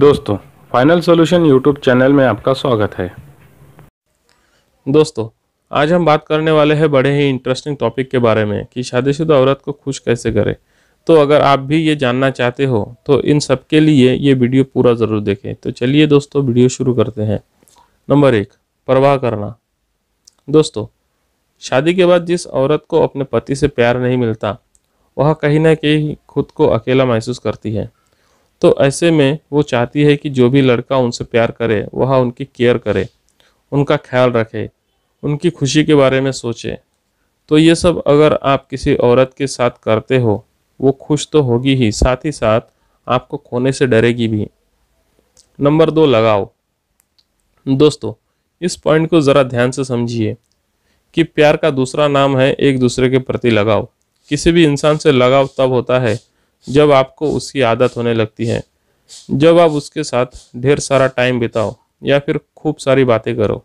दोस्तों final solution YouTube channel में आपका स्वागत है दोस्तों आज हम बात करने वाले हैं बड़े ही इंटरेस्टिंग टॉपिक के बारे में कि शादीशुदा औरत को खुश कैसे करें तो अगर आप भी ये जानना चाहते हो तो इन सब के लिए ये वीडियो पूरा ज़रूर देखें तो चलिए दोस्तों वीडियो शुरू करते हैं नंबर एक परवाह करना दोस्तों शादी के बाद जिस औरत को अपने पति से प्यार नहीं मिलता वह कहीं ना कहीं खुद को अकेला महसूस करती है तो ऐसे में वो चाहती है कि जो भी लड़का उनसे प्यार करे वह उनकी केयर करे उनका ख्याल रखे उनकी खुशी के बारे में सोचे तो ये सब अगर आप किसी औरत के साथ करते हो वो खुश तो होगी ही साथ ही साथ आपको खोने से डरेगी भी नंबर दो लगाओ दोस्तों इस पॉइंट को ज़रा ध्यान से समझिए कि प्यार का दूसरा नाम है एक दूसरे के प्रति लगाव किसी भी इंसान से लगाव तब होता है जब आपको उसकी आदत होने लगती है जब आप उसके साथ ढेर सारा टाइम बिताओ या फिर खूब सारी बातें करो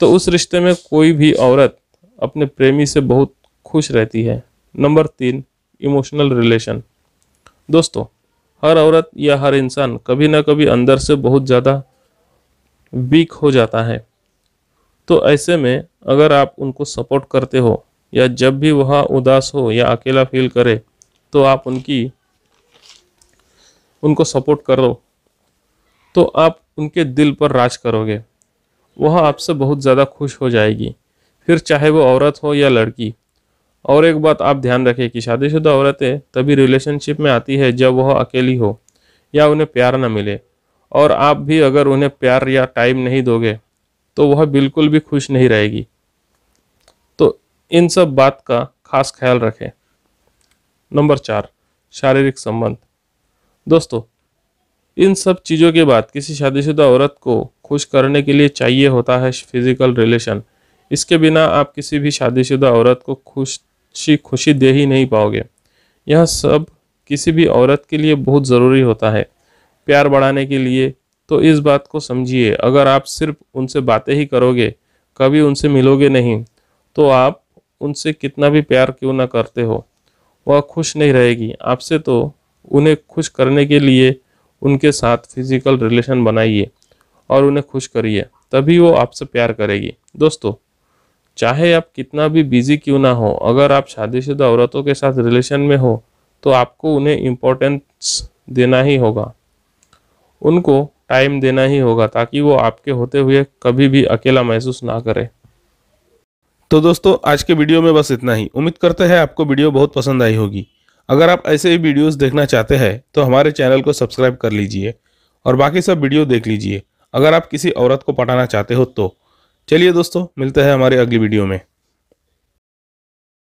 तो उस रिश्ते में कोई भी औरत अपने प्रेमी से बहुत खुश रहती है नंबर तीन इमोशनल रिलेशन दोस्तों हर औरत या हर इंसान कभी ना कभी अंदर से बहुत ज़्यादा वीक हो जाता है तो ऐसे में अगर आप उनको सपोर्ट करते हो या जब भी वह उदास हो या अकेला फील करे तो आप उनकी उनको सपोर्ट करो तो आप उनके दिल पर राज करोगे वह आपसे बहुत ज़्यादा खुश हो जाएगी फिर चाहे वो औरत हो या लड़की और एक बात आप ध्यान रखें कि शादीशुदा औरतें तभी रिलेशनशिप में आती है जब वह अकेली हो या उन्हें प्यार ना मिले और आप भी अगर उन्हें प्यार या टाइम नहीं दोगे तो वह बिल्कुल भी खुश नहीं रहेगी तो इन सब बात का खास ख्याल रखें नंबर चार शारीरिक संबंध दोस्तों इन सब चीज़ों के बाद किसी शादीशुदा औरत को खुश करने के लिए चाहिए होता है फिजिकल रिलेशन इसके बिना आप किसी भी शादीशुदा औरत को खुशी खुशी दे ही नहीं पाओगे यह सब किसी भी औरत के लिए बहुत ज़रूरी होता है प्यार बढ़ाने के लिए तो इस बात को समझिए अगर आप सिर्फ उनसे बातें ही करोगे कभी उनसे मिलोगे नहीं तो आप उनसे कितना भी प्यार क्यों ना करते हो वह खुश नहीं रहेगी आपसे तो उन्हें खुश करने के लिए उनके साथ फिजिकल रिलेशन बनाइए और उन्हें खुश करिए तभी वो आपसे प्यार करेगी दोस्तों चाहे आप कितना भी बिजी क्यों ना हो अगर आप शादीशुदा औरतों के साथ रिलेशन में हो तो आपको उन्हें इम्पोर्टेंस देना ही होगा उनको टाइम देना ही होगा ताकि वो आपके होते हुए कभी भी अकेला महसूस ना करें तो दोस्तों आज के वीडियो में बस इतना ही उम्मीद करते हैं आपको वीडियो बहुत पसंद आई होगी अगर आप ऐसे ही वीडियोस देखना चाहते हैं तो हमारे चैनल को सब्सक्राइब कर लीजिए और बाकी सब वीडियो देख लीजिए अगर आप किसी औरत को पटाना चाहते हो तो चलिए दोस्तों मिलते हैं हमारे अगली वीडियो में